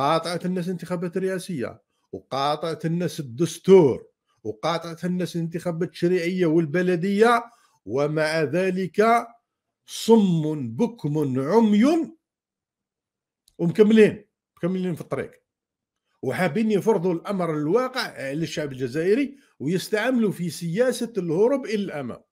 قاطعت الناس الانتخابات الرئاسيه وقاطعت الناس الدستور وقاطعت الناس الانتخابات التشريعيه والبلديه ومع ذلك صم بكم عمي ومكملين مكملين في الطريق وحابين يفرضوا الامر الواقع على الشعب الجزائري ويستعملوا في سياسه الهروب الى الامام